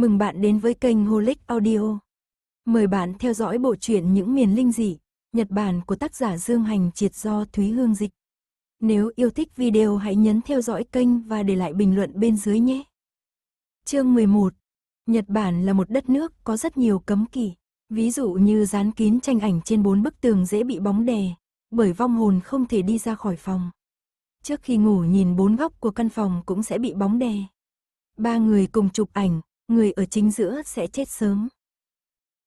Mừng bạn đến với kênh Holic Audio. Mời bạn theo dõi bộ truyện Những miền linh dị, Nhật Bản của tác giả Dương Hành Triệt do Thúy Hương dịch. Nếu yêu thích video hãy nhấn theo dõi kênh và để lại bình luận bên dưới nhé. Chương 11. Nhật Bản là một đất nước có rất nhiều cấm kỵ, ví dụ như dán kín tranh ảnh trên bốn bức tường dễ bị bóng đè, bởi vong hồn không thể đi ra khỏi phòng. Trước khi ngủ nhìn bốn góc của căn phòng cũng sẽ bị bóng đè. Ba người cùng chụp ảnh, người ở chính giữa sẽ chết sớm.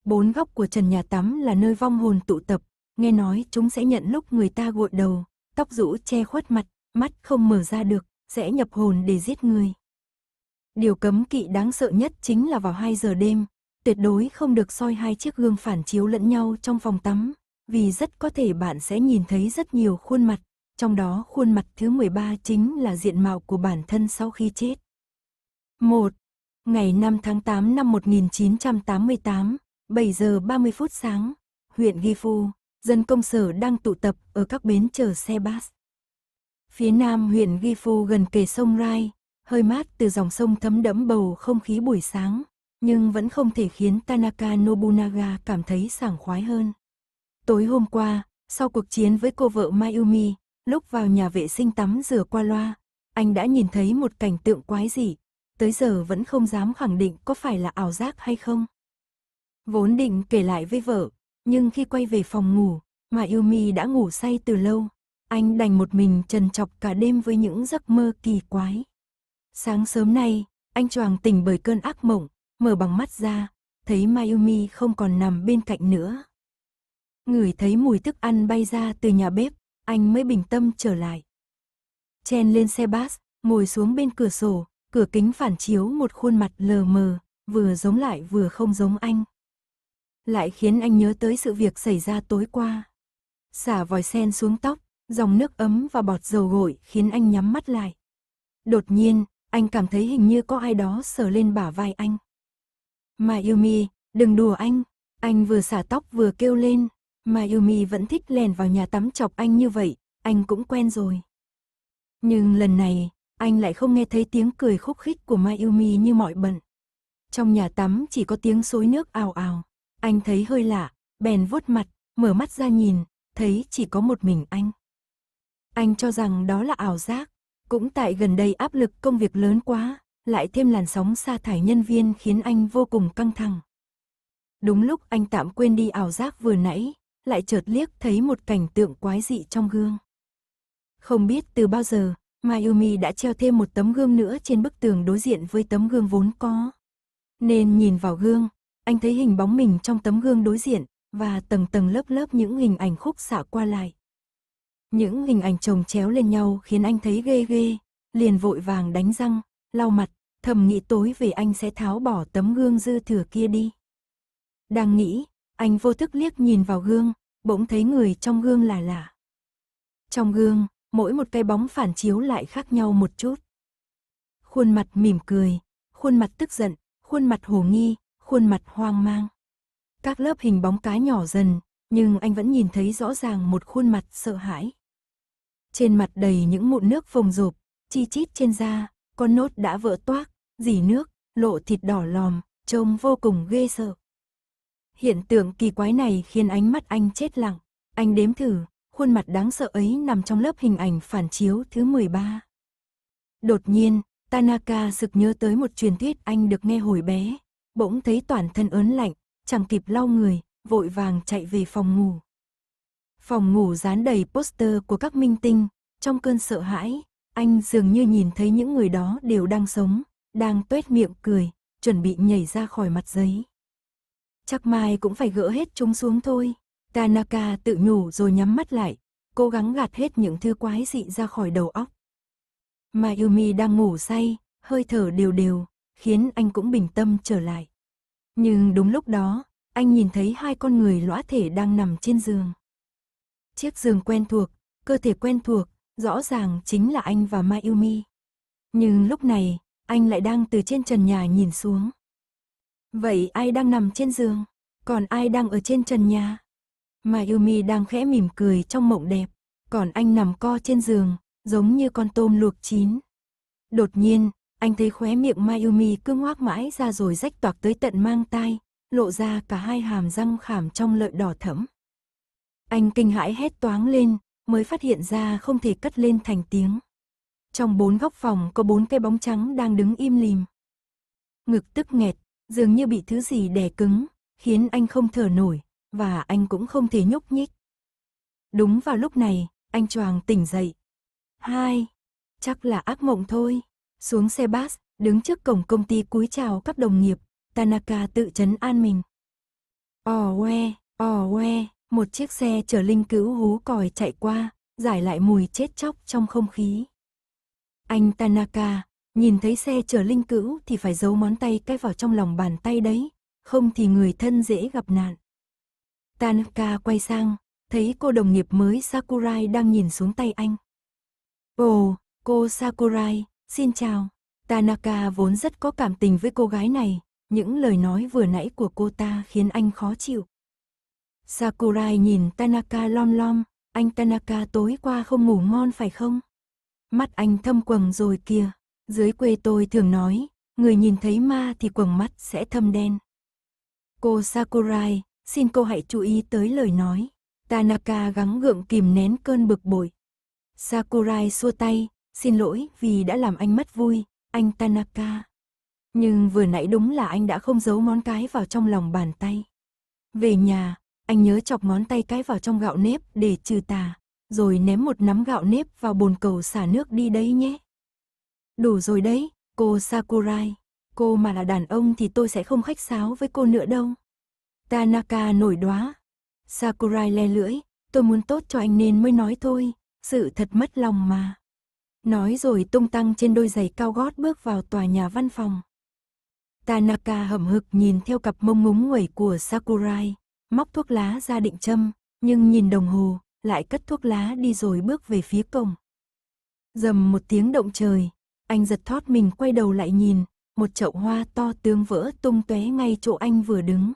Bốn góc của trần nhà tắm là nơi vong hồn tụ tập, nghe nói chúng sẽ nhận lúc người ta gội đầu, tóc rũ che khuất mặt, mắt không mở ra được, sẽ nhập hồn để giết người. Điều cấm kỵ đáng sợ nhất chính là vào 2 giờ đêm, tuyệt đối không được soi hai chiếc gương phản chiếu lẫn nhau trong phòng tắm, vì rất có thể bạn sẽ nhìn thấy rất nhiều khuôn mặt, trong đó khuôn mặt thứ 13 chính là diện mạo của bản thân sau khi chết. 1. Ngày 5 tháng 8 năm 1988, 7 giờ 30 phút sáng, huyện gifu dân công sở đang tụ tập ở các bến chờ xe bus. Phía nam huyện gifu gần kề sông Rai, hơi mát từ dòng sông thấm đẫm bầu không khí buổi sáng, nhưng vẫn không thể khiến Tanaka Nobunaga cảm thấy sảng khoái hơn. Tối hôm qua, sau cuộc chiến với cô vợ Mayumi, lúc vào nhà vệ sinh tắm rửa qua loa, anh đã nhìn thấy một cảnh tượng quái dị, tới giờ vẫn không dám khẳng định có phải là ảo giác hay không. Vốn định kể lại với vợ, nhưng khi quay về phòng ngủ, mà Yumi đã ngủ say từ lâu, anh đành một mình trần chọc cả đêm với những giấc mơ kỳ quái. Sáng sớm nay, anh choàng tỉnh bởi cơn ác mộng, mở bằng mắt ra, thấy Mayumi không còn nằm bên cạnh nữa. người thấy mùi thức ăn bay ra từ nhà bếp, anh mới bình tâm trở lại. Chen lên xe bus, ngồi xuống bên cửa sổ, cửa kính phản chiếu một khuôn mặt lờ mờ, vừa giống lại vừa không giống anh. Lại khiến anh nhớ tới sự việc xảy ra tối qua. Xả vòi sen xuống tóc, dòng nước ấm và bọt dầu gội khiến anh nhắm mắt lại. Đột nhiên, anh cảm thấy hình như có ai đó sờ lên bả vai anh. Mà đừng đùa anh. Anh vừa xả tóc vừa kêu lên. Mà vẫn thích lèn vào nhà tắm chọc anh như vậy, anh cũng quen rồi. Nhưng lần này, anh lại không nghe thấy tiếng cười khúc khích của Mayumi như mọi bận. Trong nhà tắm chỉ có tiếng xối nước ào ào. Anh thấy hơi lạ, bèn vuốt mặt, mở mắt ra nhìn, thấy chỉ có một mình anh. Anh cho rằng đó là ảo giác. Cũng tại gần đây áp lực công việc lớn quá, lại thêm làn sóng sa thải nhân viên khiến anh vô cùng căng thẳng. Đúng lúc anh tạm quên đi ảo giác vừa nãy, lại chợt liếc thấy một cảnh tượng quái dị trong gương. Không biết từ bao giờ, Mayumi đã treo thêm một tấm gương nữa trên bức tường đối diện với tấm gương vốn có. Nên nhìn vào gương, anh thấy hình bóng mình trong tấm gương đối diện và tầng tầng lớp lớp những hình ảnh khúc xạ qua lại. Những hình ảnh chồng chéo lên nhau khiến anh thấy ghê ghê, liền vội vàng đánh răng, lau mặt, thầm nghĩ tối về anh sẽ tháo bỏ tấm gương dư thừa kia đi. Đang nghĩ, anh vô thức liếc nhìn vào gương, bỗng thấy người trong gương là lạ. Trong gương, mỗi một cái bóng phản chiếu lại khác nhau một chút. Khuôn mặt mỉm cười, khuôn mặt tức giận, khuôn mặt hồ nghi, khuôn mặt hoang mang. Các lớp hình bóng cá nhỏ dần, nhưng anh vẫn nhìn thấy rõ ràng một khuôn mặt sợ hãi. Trên mặt đầy những mụn nước phồng rộp, chi chít trên da, con nốt đã vỡ toác, dì nước, lộ thịt đỏ lòm, trông vô cùng ghê sợ. Hiện tượng kỳ quái này khiến ánh mắt anh chết lặng, anh đếm thử, khuôn mặt đáng sợ ấy nằm trong lớp hình ảnh phản chiếu thứ 13. Đột nhiên, Tanaka sực nhớ tới một truyền thuyết anh được nghe hồi bé, bỗng thấy toàn thân ớn lạnh, chẳng kịp lau người, vội vàng chạy về phòng ngủ. Phòng ngủ dán đầy poster của các minh tinh, trong cơn sợ hãi, anh dường như nhìn thấy những người đó đều đang sống, đang tuét miệng cười, chuẩn bị nhảy ra khỏi mặt giấy. Chắc mai cũng phải gỡ hết chúng xuống thôi. Tanaka tự nhủ rồi nhắm mắt lại, cố gắng gạt hết những thứ quái dị ra khỏi đầu óc. Mayumi đang ngủ say, hơi thở đều đều, khiến anh cũng bình tâm trở lại. Nhưng đúng lúc đó, anh nhìn thấy hai con người lõa thể đang nằm trên giường. Chiếc giường quen thuộc, cơ thể quen thuộc, rõ ràng chính là anh và Mayumi. Nhưng lúc này, anh lại đang từ trên trần nhà nhìn xuống. Vậy ai đang nằm trên giường? Còn ai đang ở trên trần nhà? Mayumi đang khẽ mỉm cười trong mộng đẹp, còn anh nằm co trên giường, giống như con tôm luộc chín. Đột nhiên, anh thấy khóe miệng Mayumi cứ ngoác mãi ra rồi rách toạc tới tận mang tai, lộ ra cả hai hàm răng khảm trong lợi đỏ thẫm. Anh kinh hãi hét toáng lên, mới phát hiện ra không thể cất lên thành tiếng. Trong bốn góc phòng có bốn cái bóng trắng đang đứng im lìm. Ngực tức nghẹt, dường như bị thứ gì đè cứng, khiến anh không thở nổi, và anh cũng không thể nhúc nhích. Đúng vào lúc này, anh choàng tỉnh dậy. Hai, chắc là ác mộng thôi. Xuống xe bus, đứng trước cổng công ty cúi chào các đồng nghiệp, Tanaka tự chấn an mình. Ồ we, ồ we, một chiếc xe chở linh cứu hú còi chạy qua, giải lại mùi chết chóc trong không khí. Anh Tanaka, nhìn thấy xe chở linh cữu thì phải giấu món tay cái vào trong lòng bàn tay đấy, không thì người thân dễ gặp nạn. Tanaka quay sang, thấy cô đồng nghiệp mới Sakurai đang nhìn xuống tay anh. Ồ, cô Sakurai, xin chào. Tanaka vốn rất có cảm tình với cô gái này, những lời nói vừa nãy của cô ta khiến anh khó chịu. Sakurai nhìn Tanaka lom lom, anh Tanaka tối qua không ngủ ngon phải không? Mắt anh thâm quầng rồi kìa, dưới quê tôi thường nói, người nhìn thấy ma thì quầng mắt sẽ thâm đen. Cô Sakurai, xin cô hãy chú ý tới lời nói. Tanaka gắng gượng kìm nén cơn bực bội. Sakurai xua tay, xin lỗi vì đã làm anh mất vui, anh Tanaka. Nhưng vừa nãy đúng là anh đã không giấu món cái vào trong lòng bàn tay. Về nhà, anh nhớ chọc ngón tay cái vào trong gạo nếp để trừ tà, rồi ném một nắm gạo nếp vào bồn cầu xả nước đi đấy nhé. Đủ rồi đấy, cô Sakurai. Cô mà là đàn ông thì tôi sẽ không khách sáo với cô nữa đâu. Tanaka nổi đóa. Sakurai le lưỡi, tôi muốn tốt cho anh nên mới nói thôi, sự thật mất lòng mà. Nói rồi tung tăng trên đôi giày cao gót bước vào tòa nhà văn phòng. Tanaka hậm hực nhìn theo cặp mông ngúng nguẩy của Sakurai, móc thuốc lá ra định châm, nhưng nhìn đồng hồ, lại cất thuốc lá đi rồi bước về phía cổng. Dầm một tiếng động trời, anh giật thoát mình quay đầu lại nhìn, một chậu hoa to tướng vỡ tung tóe ngay chỗ anh vừa đứng.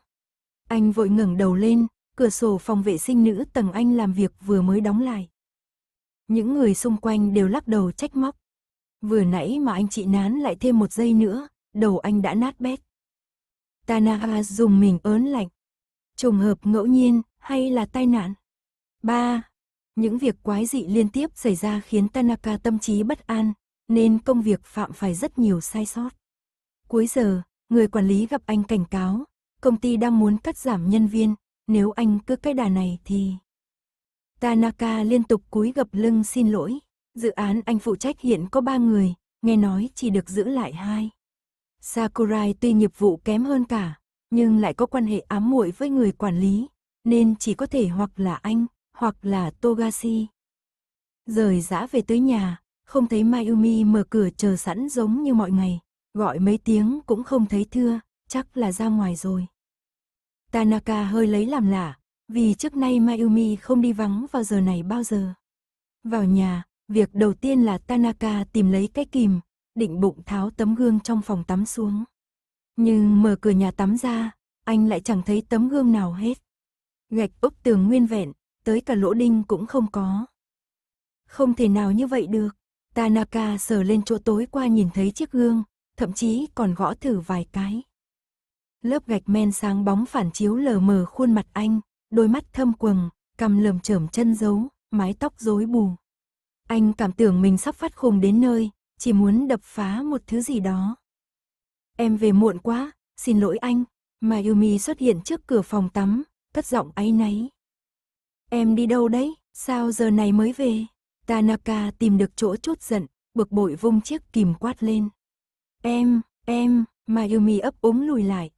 Anh vội ngẩng đầu lên, cửa sổ phòng vệ sinh nữ tầng anh làm việc vừa mới đóng lại. Những người xung quanh đều lắc đầu trách móc. Vừa nãy mà anh chị nán lại thêm một giây nữa, đầu anh đã nát bét. Tanaha dùng mình ớn lạnh. Trùng hợp ngẫu nhiên, hay là tai nạn? ba Những việc quái dị liên tiếp xảy ra khiến Tanaka tâm trí bất an, nên công việc phạm phải rất nhiều sai sót. Cuối giờ, người quản lý gặp anh cảnh cáo, công ty đang muốn cắt giảm nhân viên, nếu anh cứ cái đà này thì... Tanaka liên tục cúi gập lưng xin lỗi, dự án anh phụ trách hiện có ba người, nghe nói chỉ được giữ lại hai. Sakurai tuy nghiệp vụ kém hơn cả, nhưng lại có quan hệ ám muội với người quản lý, nên chỉ có thể hoặc là anh, hoặc là Togashi. Rời dã về tới nhà, không thấy Mayumi mở cửa chờ sẵn giống như mọi ngày, gọi mấy tiếng cũng không thấy thưa, chắc là ra ngoài rồi. Tanaka hơi lấy làm lạ, vì trước nay Mayumi không đi vắng vào giờ này bao giờ. Vào nhà, việc đầu tiên là Tanaka tìm lấy cái kìm, định bụng tháo tấm gương trong phòng tắm xuống. Nhưng mở cửa nhà tắm ra, anh lại chẳng thấy tấm gương nào hết. Gạch ốp tường nguyên vẹn, tới cả lỗ đinh cũng không có. Không thể nào như vậy được. Tanaka sờ lên chỗ tối qua nhìn thấy chiếc gương, thậm chí còn gõ thử vài cái lớp gạch men sáng bóng phản chiếu lờ mờ khuôn mặt anh, đôi mắt thâm quầng, cầm lởm chởm chân dấu, mái tóc rối bù. Anh cảm tưởng mình sắp phát khùng đến nơi, chỉ muốn đập phá một thứ gì đó. Em về muộn quá, xin lỗi anh. Mayumi xuất hiện trước cửa phòng tắm, cất giọng áy náy. Em đi đâu đấy, sao giờ này mới về? Tanaka tìm được chỗ chốt giận, bực bội vung chiếc kìm quát lên. Em, em, Mayumi ấp úng lùi lại,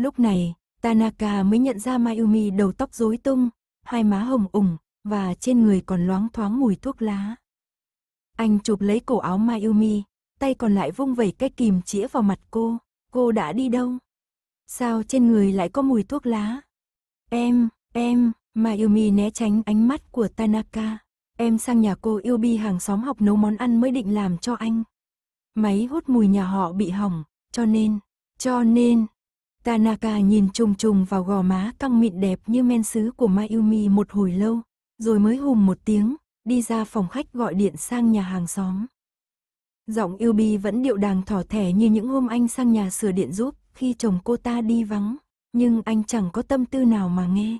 Lúc này, Tanaka mới nhận ra Mayumi đầu tóc rối tung, hai má hồng ủng, và trên người còn loáng thoáng mùi thuốc lá. Anh chụp lấy cổ áo Mayumi, tay còn lại vung vẩy cái kìm chĩa vào mặt cô. Cô đã đi đâu? Sao trên người lại có mùi thuốc lá? Em, em, Mayumi né tránh ánh mắt của Tanaka. Em sang nhà cô Yubi hàng xóm học nấu món ăn mới định làm cho anh. Máy hút mùi nhà họ bị hỏng, cho nên, cho nên, Tanaka nhìn trùng trùng vào gò má căng mịn đẹp như men sứ của Mayumi một hồi lâu, rồi mới hùm một tiếng, đi ra phòng khách gọi điện sang nhà hàng xóm. Giọng Yubi vẫn điệu đàng thỏ thẻ như những hôm anh sang nhà sửa điện giúp khi chồng cô ta đi vắng, nhưng anh chẳng có tâm tư nào mà nghe.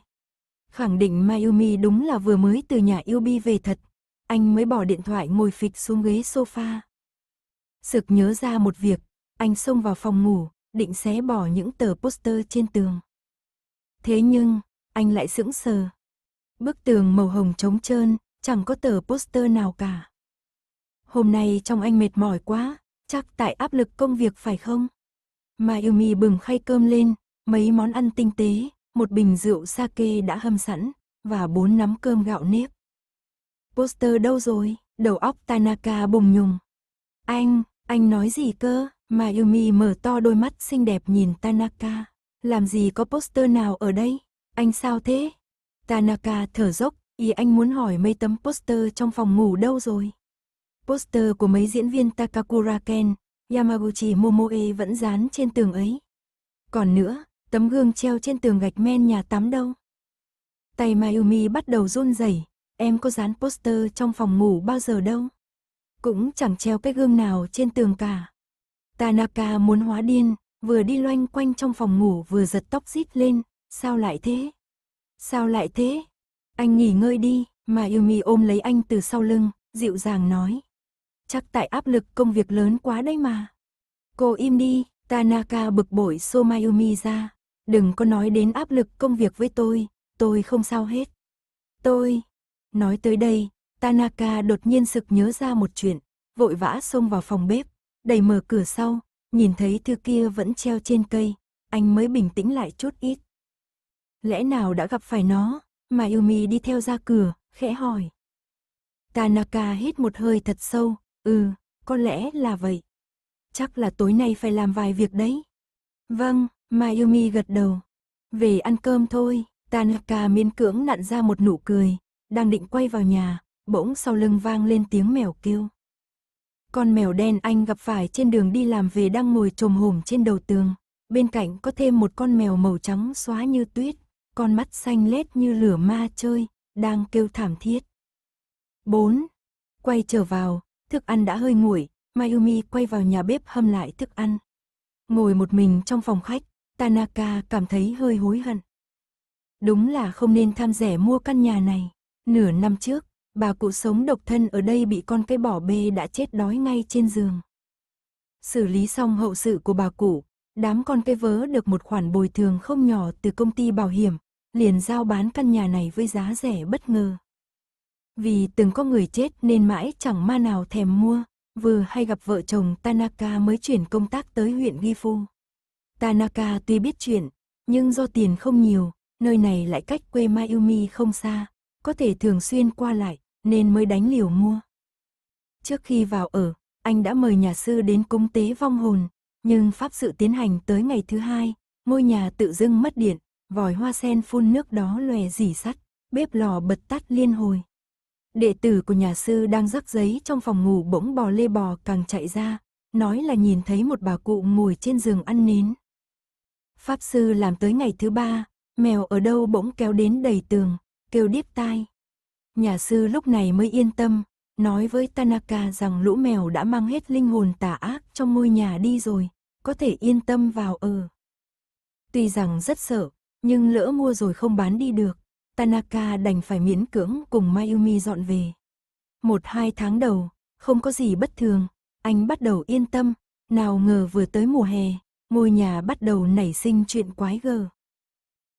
Khẳng định Mayumi đúng là vừa mới từ nhà Yubi về thật, anh mới bỏ điện thoại ngồi phịch xuống ghế sofa. Sực nhớ ra một việc, anh xông vào phòng ngủ, định xé bỏ những tờ poster trên tường. Thế nhưng, anh lại sững sờ. Bức tường màu hồng trống trơn, chẳng có tờ poster nào cả. Hôm nay trông anh mệt mỏi quá, chắc tại áp lực công việc phải không? Mayumi bừng khay cơm lên, mấy món ăn tinh tế, một bình rượu sake đã hâm sẵn, và bốn nắm cơm gạo nếp. Poster đâu rồi? Đầu óc Tanaka bùng nhùng. Anh, anh nói gì cơ? Mayumi mở to đôi mắt xinh đẹp nhìn Tanaka. Làm gì có poster nào ở đây? Anh sao thế? Tanaka thở dốc, ý anh muốn hỏi mấy tấm poster trong phòng ngủ đâu rồi? Poster của mấy diễn viên Takakura Ken, Yamaguchi Momoe vẫn dán trên tường ấy. Còn nữa, tấm gương treo trên tường gạch men nhà tắm đâu? Tay Mayumi bắt đầu run rẩy, em có dán poster trong phòng ngủ bao giờ đâu. Cũng chẳng treo cái gương nào trên tường cả. Tanaka muốn hóa điên, vừa đi loanh quanh trong phòng ngủ vừa giật tóc rít lên, sao lại thế? Sao lại thế? Anh nghỉ ngơi đi, mà Yumi ôm lấy anh từ sau lưng, dịu dàng nói. Chắc tại áp lực công việc lớn quá đấy mà. Cô im đi, Tanaka bực bội xô Mayumi ra. Đừng có nói đến áp lực công việc với tôi, tôi không sao hết. Tôi, nói tới đây, Tanaka đột nhiên sực nhớ ra một chuyện, vội vã xông vào phòng bếp, đẩy mở cửa sau, nhìn thấy thư kia vẫn treo trên cây, anh mới bình tĩnh lại chút ít. Lẽ nào đã gặp phải nó, mà đi theo ra cửa, khẽ hỏi. Tanaka hít một hơi thật sâu, ừ, có lẽ là vậy. Chắc là tối nay phải làm vài việc đấy. Vâng, Mayumi gật đầu. Về ăn cơm thôi, Tanaka miên cưỡng nặn ra một nụ cười, đang định quay vào nhà, bỗng sau lưng vang lên tiếng mèo kêu. Con mèo đen anh gặp phải trên đường đi làm về đang ngồi trồm hổm trên đầu tường. Bên cạnh có thêm một con mèo màu trắng xóa như tuyết, con mắt xanh lét như lửa ma chơi, đang kêu thảm thiết. 4. Quay trở vào, thức ăn đã hơi nguội, Mayumi quay vào nhà bếp hâm lại thức ăn. Ngồi một mình trong phòng khách, Tanaka cảm thấy hơi hối hận. Đúng là không nên tham rẻ mua căn nhà này. Nửa năm trước, Bà cụ sống độc thân ở đây bị con cái bỏ bê đã chết đói ngay trên giường. Xử lý xong hậu sự của bà cụ, đám con cái vớ được một khoản bồi thường không nhỏ từ công ty bảo hiểm, liền giao bán căn nhà này với giá rẻ bất ngờ. Vì từng có người chết nên mãi chẳng ma nào thèm mua, vừa hay gặp vợ chồng Tanaka mới chuyển công tác tới huyện Gifu. Tanaka tuy biết chuyện, nhưng do tiền không nhiều, nơi này lại cách quê Mayumi không xa, có thể thường xuyên qua lại, nên mới đánh liều mua. Trước khi vào ở, anh đã mời nhà sư đến cúng tế vong hồn, nhưng pháp sự tiến hành tới ngày thứ hai, ngôi nhà tự dưng mất điện, vòi hoa sen phun nước đó lòe dỉ sắt, bếp lò bật tắt liên hồi. Đệ tử của nhà sư đang rắc giấy trong phòng ngủ bỗng bò lê bò càng chạy ra, nói là nhìn thấy một bà cụ ngồi trên giường ăn nến. Pháp sư làm tới ngày thứ ba, mèo ở đâu bỗng kéo đến đầy tường, kêu điếc tai. Nhà sư lúc này mới yên tâm, nói với Tanaka rằng lũ mèo đã mang hết linh hồn tà ác trong ngôi nhà đi rồi, có thể yên tâm vào ở. Tuy rằng rất sợ, nhưng lỡ mua rồi không bán đi được, Tanaka đành phải miễn cưỡng cùng Mayumi dọn về. Một hai tháng đầu, không có gì bất thường, anh bắt đầu yên tâm, nào ngờ vừa tới mùa hè, ngôi nhà bắt đầu nảy sinh chuyện quái gở.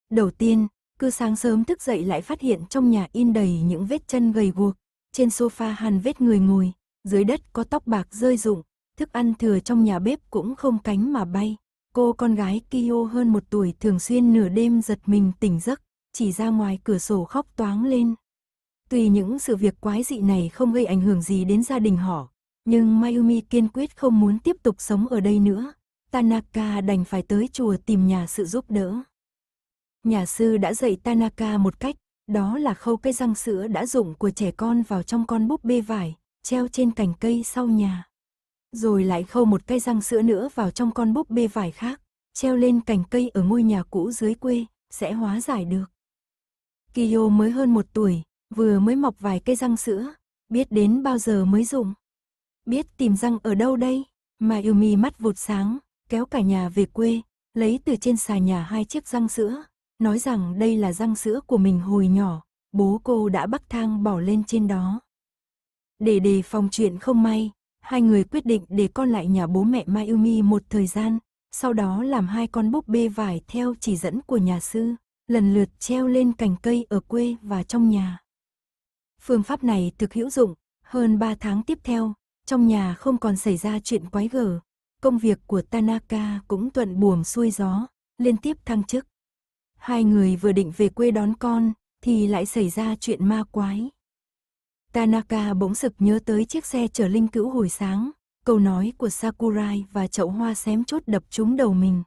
Đầu tiên, cứ sáng sớm thức dậy lại phát hiện trong nhà in đầy những vết chân gầy guộc, trên sofa hàn vết người ngồi, dưới đất có tóc bạc rơi rụng, thức ăn thừa trong nhà bếp cũng không cánh mà bay. Cô con gái Kiyo hơn một tuổi thường xuyên nửa đêm giật mình tỉnh giấc, chỉ ra ngoài cửa sổ khóc toáng lên. Tuy những sự việc quái dị này không gây ảnh hưởng gì đến gia đình họ, nhưng Mayumi kiên quyết không muốn tiếp tục sống ở đây nữa. Tanaka đành phải tới chùa tìm nhà sự giúp đỡ. Nhà sư đã dạy Tanaka một cách, đó là khâu cây răng sữa đã dụng của trẻ con vào trong con búp bê vải, treo trên cành cây sau nhà. Rồi lại khâu một cây răng sữa nữa vào trong con búp bê vải khác, treo lên cành cây ở ngôi nhà cũ dưới quê, sẽ hóa giải được. Kiyo mới hơn một tuổi, vừa mới mọc vài cây răng sữa, biết đến bao giờ mới dùng. Biết tìm răng ở đâu đây, Mayumi mắt vụt sáng, kéo cả nhà về quê, lấy từ trên xà nhà hai chiếc răng sữa, nói rằng đây là răng sữa của mình hồi nhỏ, bố cô đã bắc thang bỏ lên trên đó. Để đề phòng chuyện không may, hai người quyết định để con lại nhà bố mẹ Mayumi một thời gian, sau đó làm hai con búp bê vải theo chỉ dẫn của nhà sư, lần lượt treo lên cành cây ở quê và trong nhà. Phương pháp này thực hữu dụng, hơn 3 tháng tiếp theo, trong nhà không còn xảy ra chuyện quái gở. Công việc của Tanaka cũng thuận buồm xuôi gió, liên tiếp thăng chức. Hai người vừa định về quê đón con, thì lại xảy ra chuyện ma quái. Tanaka bỗng sực nhớ tới chiếc xe chở linh cữu hồi sáng, câu nói của Sakurai và chậu hoa xém chốt đập trúng đầu mình.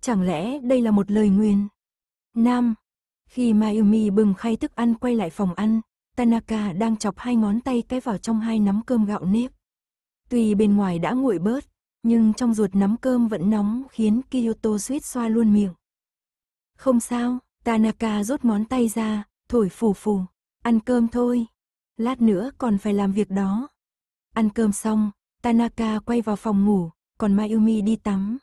Chẳng lẽ đây là một lời nguyền? Nam, khi Mayumi bừng khay thức ăn quay lại phòng ăn, Tanaka đang chọc hai ngón tay cái vào trong hai nắm cơm gạo nếp. Tuy bên ngoài đã nguội bớt, nhưng trong ruột nắm cơm vẫn nóng khiến Kyoto suýt xoa luôn miệng. Không sao, Tanaka rút món tay ra, thổi phù phù. Ăn cơm thôi. Lát nữa còn phải làm việc đó. Ăn cơm xong, Tanaka quay vào phòng ngủ, còn Mayumi đi tắm.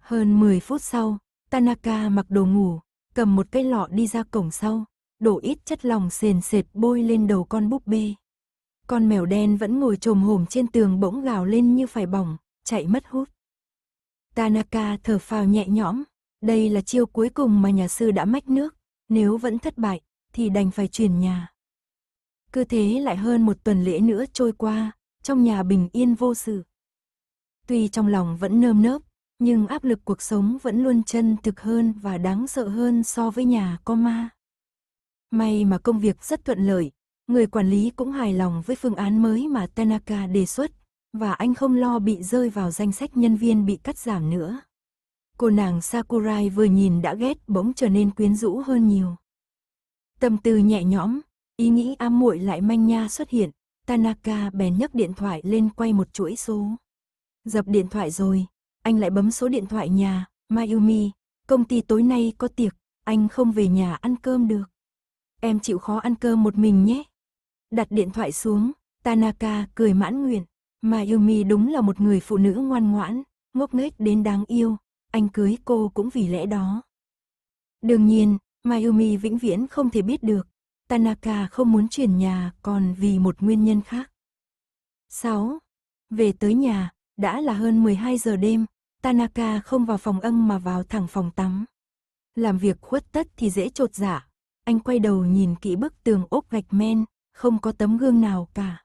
Hơn 10 phút sau, Tanaka mặc đồ ngủ, cầm một cái lọ đi ra cổng sau, đổ ít chất lòng sền sệt bôi lên đầu con búp bê. Con mèo đen vẫn ngồi trồm hổm trên tường bỗng gào lên như phải bỏng, chạy mất hút. Tanaka thở phào nhẹ nhõm, đây là chiêu cuối cùng mà nhà sư đã mách nước, nếu vẫn thất bại, thì đành phải chuyển nhà. Cứ thế lại hơn một tuần lễ nữa trôi qua, trong nhà bình yên vô sự. Tuy trong lòng vẫn nơm nớp, nhưng áp lực cuộc sống vẫn luôn chân thực hơn và đáng sợ hơn so với nhà có ma. May mà công việc rất thuận lợi, người quản lý cũng hài lòng với phương án mới mà Tanaka đề xuất, và anh không lo bị rơi vào danh sách nhân viên bị cắt giảm nữa. Cô nàng Sakurai vừa nhìn đã ghét bỗng trở nên quyến rũ hơn nhiều. Tâm tư nhẹ nhõm, ý nghĩ am muội lại manh nha xuất hiện, Tanaka bèn nhấc điện thoại lên quay một chuỗi số. Dập điện thoại rồi, anh lại bấm số điện thoại nhà, Mayumi, công ty tối nay có tiệc, anh không về nhà ăn cơm được. Em chịu khó ăn cơm một mình nhé. Đặt điện thoại xuống, Tanaka cười mãn nguyện. Mayumi đúng là một người phụ nữ ngoan ngoãn, ngốc nghếch đến đáng yêu, anh cưới cô cũng vì lẽ đó. Đương nhiên, Mayumi vĩnh viễn không thể biết được, Tanaka không muốn chuyển nhà còn vì một nguyên nhân khác. 6. Về tới nhà, đã là hơn 12 giờ đêm, Tanaka không vào phòng âm mà vào thẳng phòng tắm. Làm việc khuất tất thì dễ trột dạ. Anh quay đầu nhìn kỹ bức tường ốp gạch men, không có tấm gương nào cả.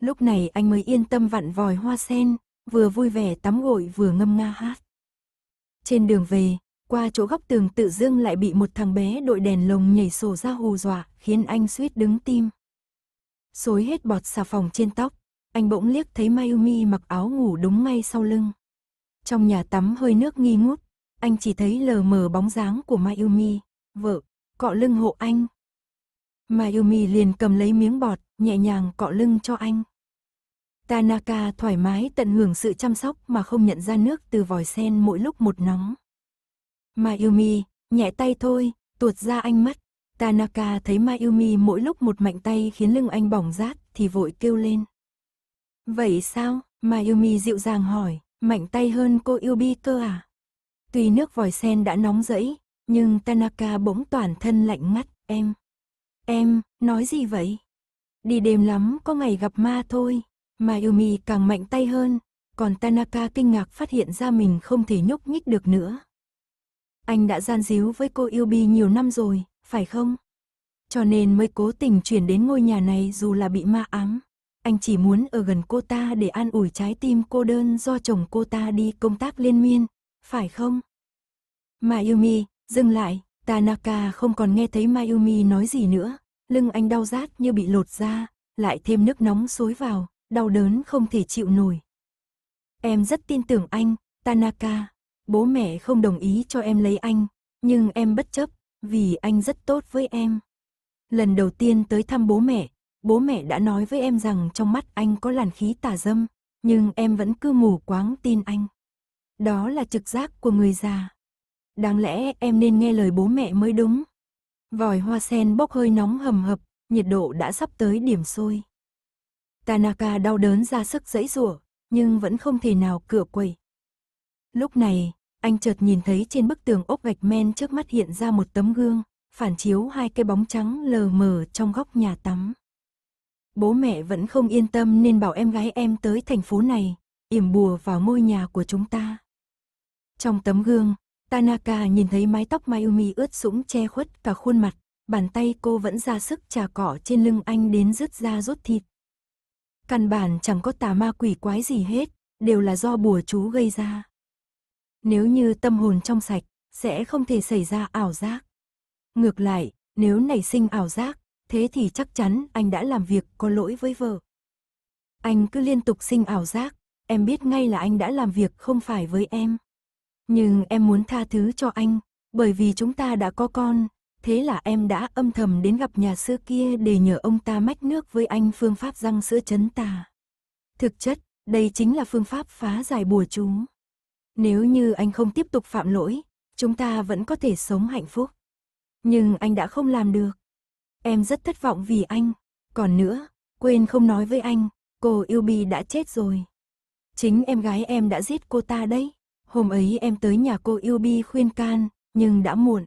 Lúc này anh mới yên tâm vặn vòi hoa sen, vừa vui vẻ tắm gội vừa ngâm nga hát. Trên đường về, qua chỗ góc tường tự dưng lại bị một thằng bé đội đèn lồng nhảy sổ ra hù dọa, khiến anh suýt đứng tim. Xối hết bọt xà phòng trên tóc, anh bỗng liếc thấy Mayumi mặc áo ngủ đúng ngay sau lưng. Trong nhà tắm hơi nước nghi ngút, anh chỉ thấy lờ mờ bóng dáng của Mayumi, vợ, cọ lưng hộ anh. Mayumi liền cầm lấy miếng bọt, nhẹ nhàng cọ lưng cho anh. Tanaka thoải mái tận hưởng sự chăm sóc mà không nhận ra nước từ vòi sen mỗi lúc một nóng. Mayumi, nhẹ tay thôi, tuột ra anh mất. Tanaka thấy Mayumi mỗi lúc một mạnh tay khiến lưng anh bỏng rát thì vội kêu lên. Vậy sao? Mayumi dịu dàng hỏi, mạnh tay hơn cô Yubi cơ à? Tuy nước vòi sen đã nóng rẫy, nhưng Tanaka bỗng toàn thân lạnh ngắt, em. Em, nói gì vậy? Đi đêm lắm có ngày gặp ma thôi, Mayumi càng mạnh tay hơn, còn Tanaka kinh ngạc phát hiện ra mình không thể nhúc nhích được nữa. Anh đã gian díu với cô Yubi nhiều năm rồi, phải không? Cho nên mới cố tình chuyển đến ngôi nhà này dù là bị ma ám. Anh chỉ muốn ở gần cô ta để an ủi trái tim cô đơn do chồng cô ta đi công tác liên miên, phải không? Mayumi, dừng lại, Tanaka không còn nghe thấy Mayumi nói gì nữa, lưng anh đau rát như bị lột ra, lại thêm nước nóng xối vào, đau đớn không thể chịu nổi. Em rất tin tưởng anh, Tanaka. Bố mẹ không đồng ý cho em lấy anh, nhưng em bất chấp, vì anh rất tốt với em. Lần đầu tiên tới thăm bố mẹ, bố mẹ đã nói với em rằng trong mắt anh có làn khí tà dâm, nhưng em vẫn cứ mù quáng tin anh. Đó là trực giác của người già. Đáng lẽ em nên nghe lời bố mẹ mới đúng. Vòi hoa sen bốc hơi nóng hầm hập, nhiệt độ đã sắp tới điểm sôi. Tanaka đau đớn ra sức dãy rủa, nhưng vẫn không thể nào cửa quẩy. Lúc này, anh chợt nhìn thấy trên bức tường ốp gạch men trước mắt hiện ra một tấm gương, phản chiếu hai cái bóng trắng lờ mờ trong góc nhà tắm. Bố mẹ vẫn không yên tâm nên bảo em gái em tới thành phố này, yểm bùa vào ngôi nhà của chúng ta. Trong tấm gương, Tanaka nhìn thấy mái tóc Mayumi ướt sũng che khuất cả khuôn mặt, bàn tay cô vẫn ra sức trà cỏ trên lưng anh đến rứt ra rút thịt, Căn bản chẳng có tà ma quỷ quái gì hết, đều là do bùa chú gây ra. Nếu như tâm hồn trong sạch, sẽ không thể xảy ra ảo giác. Ngược lại, nếu nảy sinh ảo giác, thế thì chắc chắn anh đã làm việc có lỗi với vợ. Anh cứ liên tục sinh ảo giác, em biết ngay là anh đã làm việc không phải với em. Nhưng em muốn tha thứ cho anh, bởi vì chúng ta đã có con, thế là em đã âm thầm đến gặp nhà sư kia để nhờ ông ta mách nước với anh phương pháp răng sữa chấn tà. Thực chất, đây chính là phương pháp phá giải bùa chú. Nếu như anh không tiếp tục phạm lỗi, chúng ta vẫn có thể sống hạnh phúc. Nhưng anh đã không làm được. Em rất thất vọng vì anh. Còn nữa, quên không nói với anh, cô yêu bi đã chết rồi. Chính em gái em đã giết cô ta đấy. Hôm ấy em tới nhà cô yêu bi khuyên can, nhưng đã muộn.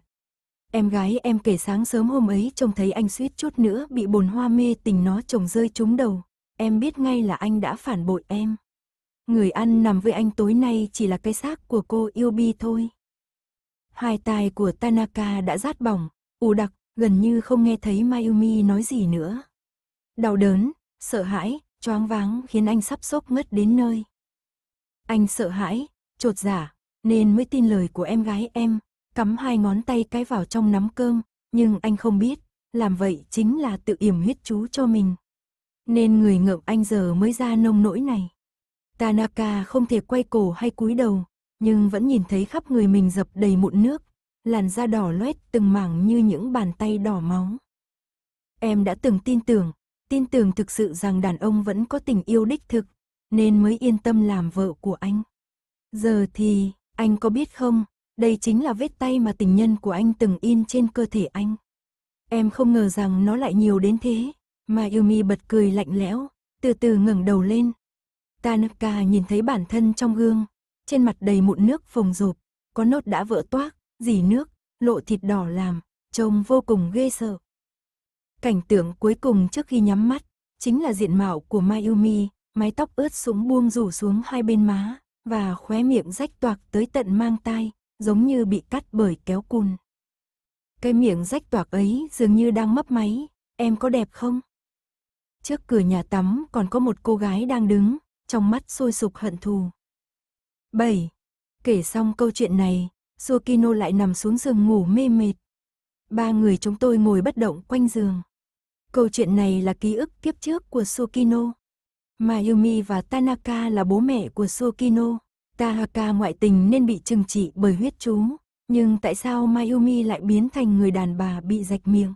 Em gái em kể sáng sớm hôm ấy trông thấy anh suýt chút nữa bị bồn hoa mê tình nó chồng rơi trúng đầu. Em biết ngay là anh đã phản bội em. Người ăn nằm với anh tối nay chỉ là cái xác của cô yêu bi thôi. Hai tai của Tanaka đã rát bỏng, ù đặc, gần như không nghe thấy Mayumi nói gì nữa. Đau đớn, sợ hãi, choáng váng khiến anh sắp sốc ngất đến nơi. Anh sợ hãi, trột giả, dạ, nên mới tin lời của em gái em, cắm hai ngón tay cái vào trong nắm cơm, nhưng anh không biết, làm vậy chính là tự yểm huyết chú cho mình. Nên người ngợm anh giờ mới ra nông nỗi này. Tanaka không thể quay cổ hay cúi đầu, nhưng vẫn nhìn thấy khắp người mình dập đầy mụn nước, làn da đỏ loét từng mảng như những bàn tay đỏ máu. Em đã từng tin tưởng, tin tưởng thực sự rằng đàn ông vẫn có tình yêu đích thực, nên mới yên tâm làm vợ của anh. Giờ thì, anh có biết không, đây chính là vết tay mà tình nhân của anh từng in trên cơ thể anh. Em không ngờ rằng nó lại nhiều đến thế. Mà Yumi bật cười lạnh lẽo, từ từ ngẩng đầu lên. Tanaka nhìn thấy bản thân trong gương, trên mặt đầy mụn nước phồng rộp, có nốt đã vỡ toác, dì nước, lộ thịt đỏ làm, trông vô cùng ghê sợ. Cảnh tượng cuối cùng trước khi nhắm mắt, chính là diện mạo của Mayumi, mái tóc ướt sũng buông rủ xuống hai bên má, và khóe miệng rách toạc tới tận mang tai, giống như bị cắt bởi kéo cùn. Cái miệng rách toạc ấy dường như đang mấp máy, em có đẹp không? Trước cửa nhà tắm còn có một cô gái đang đứng, trong mắt sôi sục hận thù. 7. Kể xong câu chuyện này, Sukino lại nằm xuống giường ngủ mê mệt. Ba người chúng tôi ngồi bất động quanh giường. Câu chuyện này là ký ức kiếp trước của Sukino. Mayumi và Tanaka là bố mẹ của Sukino. Tahaka ngoại tình nên bị trừng trị bởi huyết chú, nhưng tại sao Mayumi lại biến thành người đàn bà bị rạch miệng?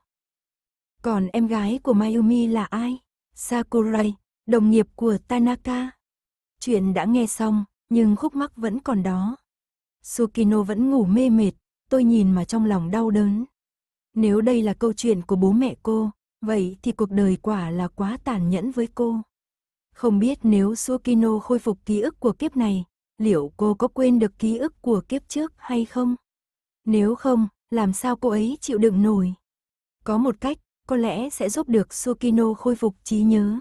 Còn em gái của Mayumi là ai? Sakurai, đồng nghiệp của Tanaka. Chuyện đã nghe xong, nhưng khúc mắc vẫn còn đó. Sukino vẫn ngủ mê mệt, tôi nhìn mà trong lòng đau đớn. Nếu đây là câu chuyện của bố mẹ cô, vậy thì cuộc đời quả là quá tàn nhẫn với cô. Không biết nếu Sukino khôi phục ký ức của kiếp này, liệu cô có quên được ký ức của kiếp trước hay không? Nếu không, làm sao cô ấy chịu đựng nổi? Có một cách, có lẽ sẽ giúp được Sukino khôi phục trí nhớ.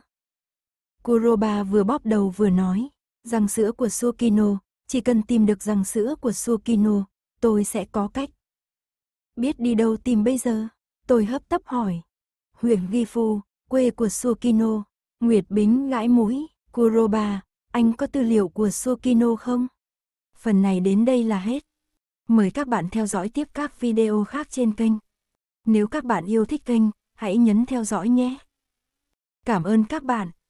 Kuroba vừa bóp đầu vừa nói, răng sữa của Sukino, chỉ cần tìm được răng sữa của Sukino, tôi sẽ có cách. Biết đi đâu tìm bây giờ? Tôi hấp tấp hỏi. Huyện Gifu, quê của Sukino, Nguyệt Bính gãi mũi, Kuroba, anh có tư liệu của Sokino không? Phần này đến đây là hết. Mời các bạn theo dõi tiếp các video khác trên kênh. Nếu các bạn yêu thích kênh, hãy nhấn theo dõi nhé. Cảm ơn các bạn.